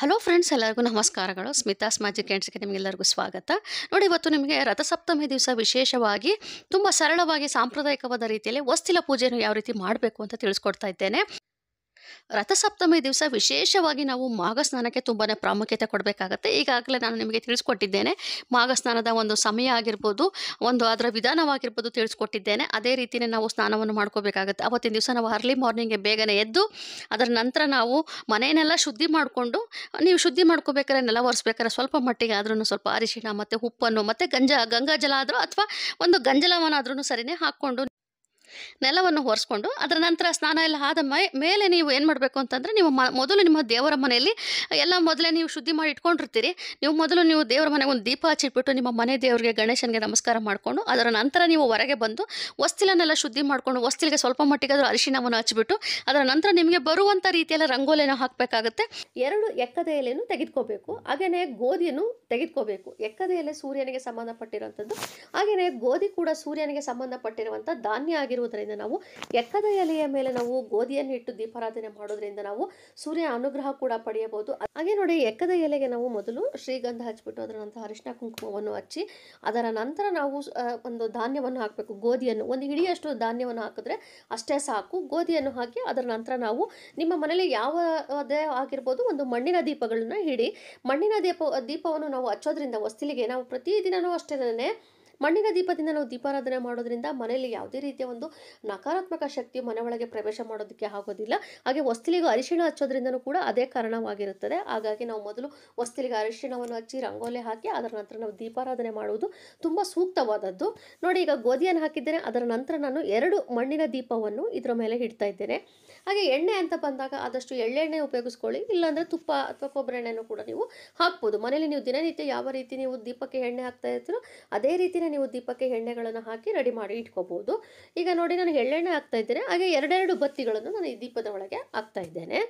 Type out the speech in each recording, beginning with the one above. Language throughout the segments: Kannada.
ಹಲೋ ಫ್ರೆಂಡ್ಸ್ ಎಲ್ಲರಿಗೂ ನಮಸ್ಕಾರಗಳು ಸ್ಮಿತಾಸ್ ಮ್ಯಾಜಿಕ್ ಕ್ಯಾಂಡ್ಸ್ಗೆ ನಿಮಗೆಲ್ಲರಿಗೂ ಸ್ವಾಗತ ನೋಡಿ ಇವತ್ತು ನಿಮಗೆ ರಥಸಪ್ತಮಿ ದಿವಸ ವಿಶೇಷವಾಗಿ ತುಂಬ ಸರಳವಾಗಿ ಸಾಂಪ್ರದಾಯಿಕವಾದ ರೀತಿಯಲ್ಲಿ ವಸ್ತಿಲ ಪೂಜೆಯನ್ನು ಯಾವ ರೀತಿ ಮಾಡಬೇಕು ಅಂತ ತಿಳಿಸ್ಕೊಡ್ತಾ ಇದ್ದೇನೆ ರಥಸಪ್ತಮಿ ದಿವಸ ವಿಶೇಷವಾಗಿ ನಾವು ಮಾಘ ಸ್ನಾನಕ್ಕೆ ತುಂಬಾ ಪ್ರಾಮುಖ್ಯತೆ ಕೊಡಬೇಕಾಗತ್ತೆ ಈಗಾಗಲೇ ನಾನು ನಿಮಗೆ ತಿಳಿಸ್ಕೊಟ್ಟಿದ್ದೇನೆ ಮಾಘ ಸ್ನಾನದ ಒಂದು ಸಮಯ ಆಗಿರ್ಬೋದು ಒಂದು ಅದರ ವಿಧಾನವಾಗಿರ್ಬೋದು ತಿಳಿಸ್ಕೊಟ್ಟಿದ್ದೇನೆ ಅದೇ ರೀತಿಯೇ ನಾವು ಸ್ನಾನವನ್ನು ಮಾಡ್ಕೋಬೇಕಾಗುತ್ತೆ ಅವತ್ತಿನ ದಿವಸ ನಾವು ಅರ್ಲಿ ಮಾರ್ನಿಂಗ್ಗೆ ಬೇಗನೆ ಎದ್ದು ಅದರ ನಂತರ ನಾವು ಮನೆಯನ್ನೆಲ್ಲ ಶುದ್ಧಿ ಮಾಡಿಕೊಂಡು ನೀವು ಶುದ್ಧಿ ಮಾಡ್ಕೋಬೇಕಾದ್ರೆ ನೆಲ ಒರೆಸ್ಬೇಕಾದ್ರೆ ಸ್ವಲ್ಪ ಮಟ್ಟಿಗೆ ಆದ್ರೂ ಸ್ವಲ್ಪ ಅರಿಶಿಣ ಮತ್ತು ಉಪ್ಪನ್ನು ಮತ್ತು ಗಂಜ ಗಂಗಾಜಲ ಆದರೂ ಅಥವಾ ಒಂದು ಗಂಜಲವನ್ನಾದ್ರೂ ಸರಿಯೇ ಹಾಕ್ಕೊಂಡು ನೆಲವನ್ನು ಹೊರಿಸ್ಕೊಂಡು ಅದರ ನಂತರ ಸ್ನಾನ ಎಲ್ಲ ಆದ ಮೈ ಮೇಲೆ ನೀವು ಏನು ಮಾಡಬೇಕು ಅಂತಂದರೆ ನೀವು ಮೊದಲು ನಿಮ್ಮ ದೇವರ ಮನೆಯಲ್ಲಿ ಎಲ್ಲ ಮೊದಲೇ ನೀವು ಶುದ್ಧಿ ಮಾಡಿ ಇಟ್ಕೊಂಡಿರ್ತೀರಿ ನೀವು ಮೊದಲು ನೀವು ದೇವರ ಮನೆಗೆ ಒಂದು ದೀಪ ಹಚ್ಚಿಟ್ಬಿಟ್ಟು ನಿಮ್ಮ ಮನೆ ದೇವರಿಗೆ ಗಣೇಶನಿಗೆ ನಮಸ್ಕಾರ ಮಾಡಿಕೊಂಡು ಅದರ ನಂತರ ನೀವು ಹೊರಗೆ ಬಂದು ವಸ್ತಿಲನ್ನೆಲ್ಲ ಶುದ್ಧಿ ಮಾಡಿಕೊಂಡು ವಸ್ತಿಲಿಗೆ ಸ್ವಲ್ಪ ಮಟ್ಟಿಗೆ ಅದರ ಅರಿಶಿಣವನ್ನು ಹಚ್ಚಿಬಿಟ್ಟು ಅದರ ನಂತರ ನಿಮಗೆ ಬರುವಂಥ ರೀತಿಯಲ್ಲಿ ರಂಗೋಲಿಯನ್ನು ಹಾಕಬೇಕಾಗುತ್ತೆ ಎರಡು ಎಕ್ಕದ ಎಲೆಯನ್ನು ತೆಗೆದುಕೋಬೇಕು ಹಾಗೆಯೇ ಗೋಧಿಯನ್ನು ತೆಗೆದುಕೋಬೇಕು ಎಕ್ಕದ ಎಲೆ ಸೂರ್ಯನಿಗೆ ಸಂಬಂಧಪಟ್ಟಿರುವಂಥದ್ದು ಹಾಗೆಯೇ ಗೋಧಿ ಕೂಡ ಸೂರ್ಯನಿಗೆ ಸಂಬಂಧಪಟ್ಟಿರುವಂಥ ಧಾನ್ಯ ಆಗಿರುವ ಮಾಡುವುದರಿಂದ ನಾವು ಎಕ್ಕದ ಎಲೆಯ ಮೇಲೆ ನಾವು ಗೋಧಿಯನ್ನು ಇಟ್ಟು ದೀಪಾರಾಧನೆ ಮಾಡೋದ್ರಿಂದ ನಾವು ಸೂರ್ಯ ಅನುಗ್ರಹ ಕೂಡ ಪಡೆಯಬಹುದು ಹಾಗೆ ನೋಡಿ ಎಕ್ಕದ ಎಲೆಗೆ ನಾವು ಮೊದಲು ಶ್ರೀಗಂಧ ಹಚ್ಚಿಬಿಟ್ಟು ಅದರ ನಂತರ ಅರಿಶಿನ ಕುಂಕುಮವನ್ನು ಹಚ್ಚಿ ಅದರ ನಂತರ ನಾವು ಒಂದು ಧಾನ್ಯವನ್ನು ಹಾಕಬೇಕು ಗೋಧಿಯನ್ನು ಒಂದು ಹಿಡಿಯಷ್ಟು ಧಾನ್ಯವನ್ನು ಹಾಕಿದ್ರೆ ಅಷ್ಟೇ ಸಾಕು ಗೋಧಿಯನ್ನು ಹಾಕಿ ಅದರ ನಂತರ ನಾವು ನಿಮ್ಮ ಮನೇಲಿ ಯಾವುದೇ ಆಗಿರ್ಬೋದು ಒಂದು ಮಣ್ಣಿನ ದೀಪಗಳನ್ನ ಹಿಡಿ ಮಣ್ಣಿನ ದೀಪ ದೀಪವನ್ನು ನಾವು ಹಚ್ಚೋದ್ರಿಂದ ವಸ್ತಿಲಿಗೆ ನಾವು ಪ್ರತಿದಿನವೂ ಅಷ್ಟೇ ಮಣ್ಣಿನ ದೀಪದಿಂದ ನಾವು ದೀಪಾರಾಧನೆ ಮಾಡೋದ್ರಿಂದ ಮನೆಯಲ್ಲಿ ಯಾವುದೇ ರೀತಿಯ ಒಂದು ನಕಾರಾತ್ಮಕ ಶಕ್ತಿ ಮನೆ ಒಳಗೆ ಪ್ರವೇಶ ಮಾಡೋದಕ್ಕೆ ಆಗೋದಿಲ್ಲ ಹಾಗೆ ವಸ್ತಿಲಿಗೂ ಅರಿಶಿಣ ಹಚ್ಚೋದ್ರಿಂದನೂ ಕೂಡ ಅದೇ ಕಾರಣವಾಗಿರುತ್ತದೆ ಹಾಗಾಗಿ ನಾವು ಮೊದಲು ಹೊಸ್ತಿಲಿಗೆ ಅರಿಶಿಣವನ್ನು ಹಚ್ಚಿ ರಂಗೋಲೆ ಹಾಕಿ ಅದರ ನಂತರ ನಾವು ದೀಪಾರಾಧನೆ ಮಾಡುವುದು ತುಂಬ ಸೂಕ್ತವಾದದ್ದು ನೋಡಿ ಈಗ ಗೋಧಿಯನ್ನು ಹಾಕಿದ್ದೇನೆ ಅದರ ನಂತರ ನಾನು ಎರಡು ಮಣ್ಣಿನ ದೀಪವನ್ನು ಇದರ ಮೇಲೆ ಇಡ್ತಾ ಇದ್ದೇನೆ ಹಾಗೆ ಎಣ್ಣೆ ಅಂತ ಬಂದಾಗ ಆದಷ್ಟು ಎಳ್ಳೆಣ್ಣೆ ಉಪಯೋಗಿಸ್ಕೊಳ್ಳಿ ಇಲ್ಲಾಂದರೆ ತುಪ್ಪ ಅಥವಾ ಕೊಬ್ಬರಿ ಎಣ್ಣೆಯನ್ನು ಕೂಡ ನೀವು ಹಾಕ್ಬೋದು ಮನೆಯಲ್ಲಿ ನೀವು ದಿನನಿತ್ಯ ಯಾವ ರೀತಿ ನೀವು ದೀಪಕ್ಕೆ ಎಣ್ಣೆ ಹಾಕ್ತಾ ಇರ್ತೀರೋ ಅದೇ ರೀತಿ ನೀವು ದೀಪಕ್ಕೆ ಎಣ್ಣೆಗಳನ್ನು ಹಾಕಿ ರೆಡಿ ಮಾಡಿ ಇಟ್ಕೋಬಹುದು ಈಗ ನೋಡಿ ನಾನು ಎಳ್ಳೆಣ್ಣೆ ಹಾಕ್ತಾ ಇದ್ದೇನೆ ಹಾಗೆ ಎರಡೆರಡು ಬತ್ತಿಗಳನ್ನು ನಾನು ಈ ದೀಪದ ಒಳಗೆ ಹಾಕ್ತಾ ಇದ್ದೇನೆ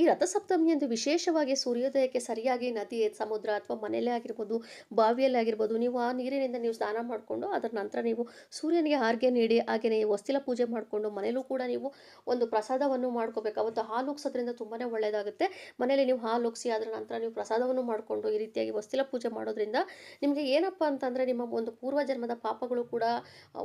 ಈ ರಥಸಪ್ತಮಿಯಂದು ವಿಶೇಷವಾಗಿ ಸೂರ್ಯೋದಯಕ್ಕೆ ಸರಿಯಾಗಿ ನದಿ ಸಮುದ್ರ ಅಥವಾ ಮನೆಯಲ್ಲೇ ಆಗಿರ್ಬೋದು ಬಾವಿಯಲ್ಲೇ ಆಗಿರ್ಬೋದು ನೀವು ಆ ನೀರಿನಿಂದ ನೀವು ಸ್ನಾನ ಮಾಡಿಕೊಂಡು ಅದರ ನಂತರ ನೀವು ಸೂರ್ಯನಿಗೆ ಹಾರ್ಗೆ ನೀಡಿ ಹಾಗೆಯೇ ವಸ್ತಿಲ ಪೂಜೆ ಮಾಡಿಕೊಂಡು ಮನೆಯಲ್ಲೂ ಕೂಡ ನೀವು ಒಂದು ಪ್ರಸಾದವನ್ನು ಮಾಡ್ಕೋಬೇಕು ಅವತ್ತು ಹಾಲು ಒಗ್ಸೋದ್ರಿಂದ ತುಂಬಾ ಒಳ್ಳೆಯದಾಗುತ್ತೆ ಮನೆಯಲ್ಲಿ ನೀವು ಹಾಲು ಉಗ್ಸಿ ಅದರ ನಂತರ ನೀವು ಪ್ರಸಾದವನ್ನು ಮಾಡಿಕೊಂಡು ಈ ರೀತಿಯಾಗಿ ವಸ್ತಿಲ ಪೂಜೆ ಮಾಡೋದ್ರಿಂದ ನಿಮಗೆ ಏನಪ್ಪ ಅಂತಂದರೆ ನಿಮ್ಮ ಒಂದು ಪೂರ್ವಜನ್ಮದ ಪಾಪಗಳು ಕೂಡ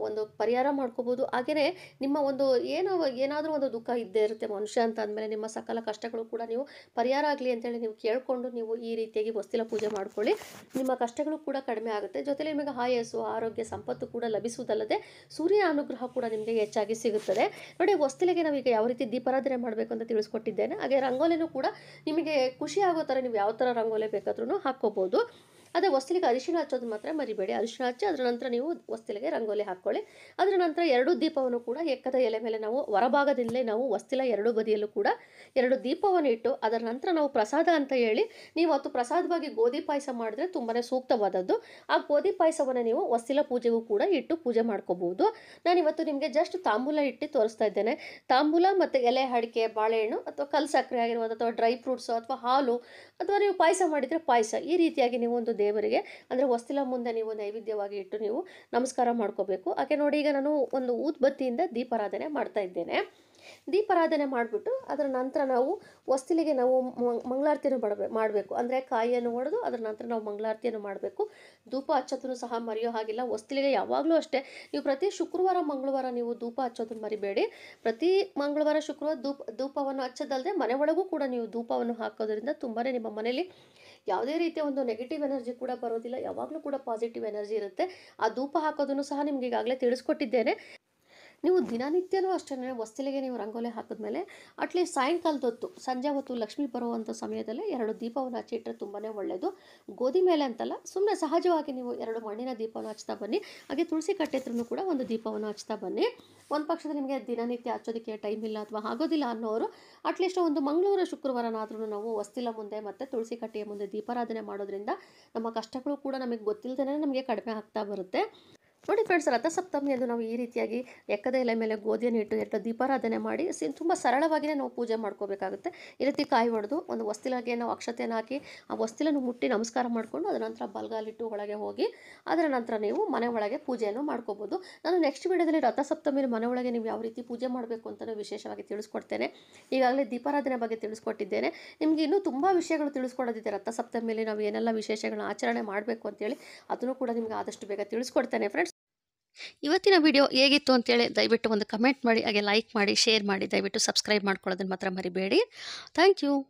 ಒಂದು ಪರಿಹಾರ ಮಾಡ್ಕೋಬೋದು ಹಾಗೆಯೇ ನಿಮ್ಮ ಒಂದು ಏನೋ ಏನಾದರೂ ಒಂದು ದುಃಖ ಇದ್ದೇ ಇರುತ್ತೆ ಮನುಷ್ಯ ಅಂತ ಅಂದಮೇಲೆ ನಿಮ್ಮ ಸಕಲ ಕಷ್ಟಗಳು ಕೂಡ ನೀವು ಪರಿಹಾರ ಆಗಲಿ ಅಂತೇಳಿ ನೀವು ಕೇಳಿಕೊಂಡು ನೀವು ಈ ರೀತಿಯಾಗಿ ಬಸ್ತಿಲ ಪೂಜೆ ಮಾಡ್ಕೊಳ್ಳಿ ನಿಮ್ಮ ಕಷ್ಟಗಳು ಕೂಡ ಕಡಿಮೆ ಆಗುತ್ತೆ ಜೊತೆಲಿ ನಿಮಗೆ ಆಯಸ್ಸು ಆರೋಗ್ಯ ಸಂಪತ್ತು ಕೂಡ ಲಭಿಸುವುದಲ್ಲದೆ ಸೂರ್ಯ ಅನುಗ್ರಹ ಕೂಡ ನಿಮಗೆ ಹೆಚ್ಚಾಗಿ ಸಿಗುತ್ತದೆ ನೋಡಿ ಹೊಸ್ತಿಲಿಗೆ ನಾವೀಗ ಯಾವ ರೀತಿ ದೀಪಾರಾಧನೆ ಮಾಡಬೇಕು ಅಂತ ತಿಳಿಸ್ಕೊಟ್ಟಿದ್ದೇನೆ ಹಾಗೆ ರಂಗೋಲಿನೂ ಕೂಡ ನಿಮಗೆ ಖುಷಿ ಆಗೋ ಥರ ನೀವು ಯಾವ ಥರ ರಂಗೋಲಿ ಬೇಕಾದ್ರೂ ಹಾಕ್ಕೋಬೋದು ಅದೇ ವಸ್ತಿಲಿಗೆ ಅರಿಶಿಣ ಹಚ್ಚೋದು ಮಾತ್ರ ಮರಿಬೇಡಿ ಅರಿಶಿಣ ಹಚ್ಚಿ ಅದರ ನಂತರ ನೀವು ವಸ್ತಿಲಿಗೆ ರಂಗೋಲಿ ಹಾಕ್ಕೊಳ್ಳಿ ಅದರ ನಂತರ ಎರಡು ದೀಪವನ್ನು ಕೂಡ ಎಕ್ಕದ ಎಲೆ ಮೇಲೆ ನಾವು ಹೊರಭಾಗದಿಂದಲೇ ನಾವು ವಸ್ತಿಲ ಎರಡು ಬದಿಯಲ್ಲೂ ಕೂಡ ಎರಡು ದೀಪವನ್ನು ಇಟ್ಟು ಅದರ ನಂತರ ನಾವು ಪ್ರಸಾದ ಅಂತ ಹೇಳಿ ನೀವು ಅದು ಪ್ರಸಾದವಾಗಿ ಗೋಧಿ ಪಾಯಸ ಮಾಡಿದ್ರೆ ತುಂಬಾ ಸೂಕ್ತವಾದದ್ದು ಆ ಗೋಧಿ ಪಾಯಸವನ್ನು ನೀವು ವಸ್ತಿಲ ಪೂಜೆಗೂ ಕೂಡ ಇಟ್ಟು ಪೂಜೆ ಮಾಡ್ಕೋಬಹುದು ನಾನಿವತ್ತು ನಿಮಗೆ ಜಸ್ಟ್ ತಾಂಬೂಲ ಇಟ್ಟು ತೋರಿಸ್ತಾ ಇದ್ದೇನೆ ತಾಂಬೂಲ ಮತ್ತು ಎಲೆ ಅಡಿಕೆ ಬಾಳೆಹಣ್ಣು ಅಥವಾ ಕಲ್ ಸಕ್ಕರೆ ಆಗಿರ್ಬೋದು ಅಥವಾ ಡ್ರೈ ಫ್ರೂಟ್ಸು ಅಥವಾ ಹಾಲು ಅಥವಾ ನೀವು ಪಾಯಸ ಮಾಡಿದರೆ ಪಾಯಸ ಈ ರೀತಿಯಾಗಿ ನೀವು ಒಂದು ದೇವ ದೇವರಿಗೆ ಅಂದರೆ ಹೊಸ್ತಿಲ ಮುಂದೆ ನೀವು ನೈವೇದ್ಯವಾಗಿ ಇಟ್ಟು ನೀವು ನಮಸ್ಕಾರ ಮಾಡ್ಕೋಬೇಕು ಹಾಗೆ ನೋಡಿ ಈಗ ನಾನು ಒಂದು ಊದ್ಬತ್ತಿಯಿಂದ ದೀಪಾರಾಧನೆ ಮಾಡ್ತಾ ಇದ್ದೇನೆ ದೀಪಾರಾಧನೆ ಮಾಡಿಬಿಟ್ಟು ಅದರ ನಂತರ ನಾವು ಹೊಸ್ತಿಲಿಗೆ ನಾವು ಮಂಗಳಾರತಿಯನ್ನು ಮಾಡಬೇಕು ಮಾಡಬೇಕು ಅಂದರೆ ಕಾಯಿಯನ್ನು ಹೊಡೆದು ಅದರ ನಂತರ ನಾವು ಮಂಗಳಾರತಿಯನ್ನು ಮಾಡಬೇಕು ಧೂಪ ಹಚ್ಚೋದನ್ನು ಸಹ ಮರೆಯೋ ಹಾಗಿಲ್ಲ ಹೊಸ್ತಿಲಿಗೆ ಯಾವಾಗಲೂ ಅಷ್ಟೇ ನೀವು ಪ್ರತಿ ಶುಕ್ರವಾರ ಮಂಗಳವಾರ ನೀವು ಧೂಪ ಹಚ್ಚೋದನ್ನು ಮರಿಬೇಡಿ ಪ್ರತಿ ಮಂಗಳವಾರ ಶುಕ್ರವಾರ ಧೂಪ ಧೂಪವನ್ನು ಹಚ್ಚೋದಲ್ಲದೆ ಮನೆ ಒಳಗೂ ಕೂಡ ನೀವು ಧೂಪವನ್ನು ಹಾಕೋದ್ರಿಂದ ತುಂಬಾ ನಿಮ್ಮ ಮನೆಯಲ್ಲಿ ಯಾವುದೇ ರೀತಿಯ ಒಂದು ನೆಗೆಟಿವ್ ಎನರ್ಜಿ ಕೂಡ ಬರೋದಿಲ್ಲ ಯಾವಾಗಲೂ ಕೂಡ ಪಾಸಿಟಿವ್ ಎನರ್ಜಿ ಇರುತ್ತೆ ಆ ಧೂಪ ಹಾಕೋದನ್ನು ಸಹ ನಿಮ್ಗೆ ಈಗಾಗಲೇ ತಿಳಿಸ್ಕೊಟ್ಟಿದ್ದೇನೆ ನೀವು ದಿನನಿತ್ಯನೂ ಅಷ್ಟೇ ಹೊಸ್ತಿಲಿಗೆ ನೀವು ರಂಗೋಲಿ ಹಾಕಿದ್ಮೇಲೆ ಅಟ್ಲೀಸ್ಟ್ ಸಾಯಂಕಾಲದ ಹೊತ್ತು ಸಂಜೆ ಹೊತ್ತು ಲಕ್ಷ್ಮಿ ಬರುವಂಥ ಸಮಯದಲ್ಲಿ ಎರಡು ದೀಪವನ್ನು ಹಚ್ಚಿಟ್ಟರೆ ತುಂಬಾ ಒಳ್ಳೆಯದು ಗೋಧಿ ಮೇಲೆ ಅಂತಲ್ಲ ಸುಮ್ಮನೆ ಸಹಜವಾಗಿ ನೀವು ಎರಡು ಮಣ್ಣಿನ ದೀಪವನ್ನು ಹಚ್ತಾ ಬನ್ನಿ ಹಾಗೆ ತುಳಸಿ ಕಟ್ಟೆತ್ರೂ ಕೂಡ ಒಂದು ದೀಪವನ್ನು ಹಚ್ತಾ ಬನ್ನಿ ಒಂದು ಪಕ್ಷದ ನಿಮಗೆ ದಿನನಿತ್ಯ ಹಚ್ಚೋದಕ್ಕೆ ಟೈಮ್ ಇಲ್ಲ ಅಥವಾ ಆಗೋದಿಲ್ಲ ಅನ್ನೋರು ಅಟ್ಲೀಸ್ಟ್ ಒಂದು ಮಂಗಳೂರು ಶುಕ್ರವಾರನಾದ್ರೂ ನಾವು ಹೊಸ್ತಿಲ ಮುಂದೆ ಮತ್ತು ತುಳಸಿ ಕಟ್ಟೆಯ ಮುಂದೆ ದೀಪಾರಾಧನೆ ಮಾಡೋದ್ರಿಂದ ನಮ್ಮ ಕಷ್ಟಗಳು ಕೂಡ ನಮಗೆ ಗೊತ್ತಿಲ್ಲದೇ ನಮಗೆ ಕಡಿಮೆ ಆಗ್ತಾ ಬರುತ್ತೆ ನೋಡಿ ಫ್ರೆಂಡ್ಸ್ ರಥಸಪ್ತಮಿಯಂದು ನಾವು ಈ ರೀತಿಯಾಗಿ ಎಕ್ಕದ ಎಲೆ ಮೇಲೆ ಗೋಧಿಯನ್ನು ಇಟ್ಟು ಎರಡು ದೀಪಾರಾಧನೆ ಮಾಡಿ ತುಂಬ ಸರಳವಾಗಿಯೇ ನಾವು ಪೂಜೆ ಮಾಡ್ಕೋಬೇಕಾಗುತ್ತೆ ಈ ರೀತಿ ಕಾಯಿ ಹೊಡೆದು ಒಂದು ವಸ್ತಿಲಾಗೆ ನಾವು ಅಕ್ಷತೆಯನ್ನು ಹಾಕಿ ಆ ವಸ್ತಿಲನ್ನು ಮುಟ್ಟಿ ನಮಸ್ಕಾರ ಮಾಡಿಕೊಂಡು ಅದರ ನಂತರ ಬಲ್ಗಾಲಿಟ್ಟು ಒಳಗೆ ಹೋಗಿ ಅದರ ನಂತರ ನೀವು ಮನೆ ಒಳಗೆ ಪೂಜೆಯನ್ನು ಮಾಡ್ಕೋಬೋದು ನಾನು ನೆಕ್ಸ್ಟ್ ವಿಡಿಯೋದಲ್ಲಿ ರಥಸಪ್ತಮಿ ಮನೆ ಒಳಗೆ ನೀವು ಯಾವ ರೀತಿ ಪೂಜೆ ಮಾಡಬೇಕು ಅಂತಲೂ ವಿಶೇಷವಾಗಿ ತಿಳಿಸ್ಕೊಡ್ತೇನೆ ಈಗಾಗಲೇ ದೀಪಾರಾಧನೆ ಬಗ್ಗೆ ತಿಳಿಸ್ಕೊಟ್ಟಿದ್ದೇನೆ ನಿಮಗೆ ಇನ್ನೂ ತುಂಬ ವಿಷಯಗಳು ತಿಳಿಸ್ಕೊಡೋದಿದೆ ರಥಸಪ್ತಮಿಯಲ್ಲಿ ನಾವು ಏನೆಲ್ಲ ವಿಶೇಷಗಳನ್ನ ಆಚರಣೆ ಮಾಡಬೇಕು ಅಂತೇಳಿ ಅದನ್ನು ಕೂಡ ನಿಮಗೆ ಆದಷ್ಟು ಬೇಗ ತಿಳಿಸ್ಕೊಡ್ತೇನೆ ಫ್ರೆಂಡ್ಸ್ ಇವತ್ತಿನ ವಿಡಿಯೋ ಹೇಗಿತ್ತು ಅಂತೇಳಿ ದಯವಿಟ್ಟು ಒಂದು ಕಮೆಂಟ್ ಮಾಡಿ ಹಾಗೆ ಲೈಕ್ ಮಾಡಿ ಶೇರ್ ಮಾಡಿ ದಯವಿಟ್ಟು ಸಬ್ಸ್ಕ್ರೈಬ್ ಮಾಡ್ಕೊಳ್ಳೋದನ್ನು ಮಾತ್ರ ಮರಿಬೇಡಿ ಥ್ಯಾಂಕ್ ಯು